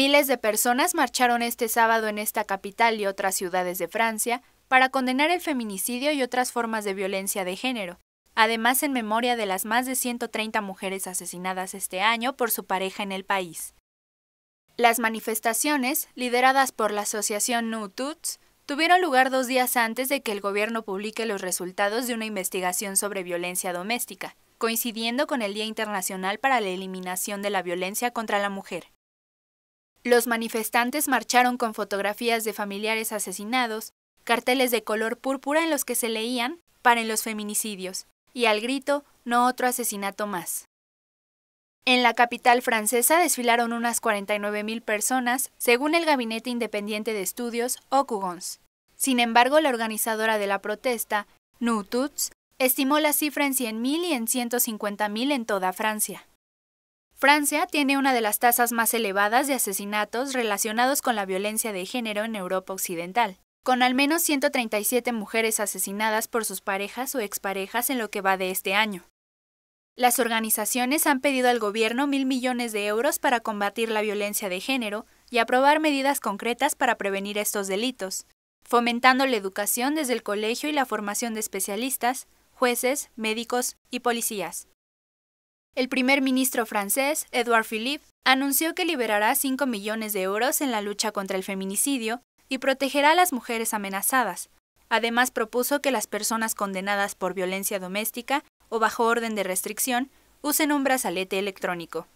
Miles de personas marcharon este sábado en esta capital y otras ciudades de Francia para condenar el feminicidio y otras formas de violencia de género, además en memoria de las más de 130 mujeres asesinadas este año por su pareja en el país. Las manifestaciones, lideradas por la asociación New tuvieron lugar dos días antes de que el gobierno publique los resultados de una investigación sobre violencia doméstica, coincidiendo con el Día Internacional para la Eliminación de la Violencia contra la Mujer. Los manifestantes marcharon con fotografías de familiares asesinados, carteles de color púrpura en los que se leían Paren los feminicidios y al grito No otro asesinato más. En la capital francesa desfilaron unas 49.000 personas, según el Gabinete Independiente de Estudios, OCUGONS. Sin embargo, la organizadora de la protesta, NUTUTS, estimó la cifra en 100.000 y en 150.000 en toda Francia. Francia tiene una de las tasas más elevadas de asesinatos relacionados con la violencia de género en Europa Occidental, con al menos 137 mujeres asesinadas por sus parejas o exparejas en lo que va de este año. Las organizaciones han pedido al gobierno mil millones de euros para combatir la violencia de género y aprobar medidas concretas para prevenir estos delitos, fomentando la educación desde el colegio y la formación de especialistas, jueces, médicos y policías. El primer ministro francés, Edouard Philippe, anunció que liberará 5 millones de euros en la lucha contra el feminicidio y protegerá a las mujeres amenazadas. Además propuso que las personas condenadas por violencia doméstica o bajo orden de restricción usen un brazalete electrónico.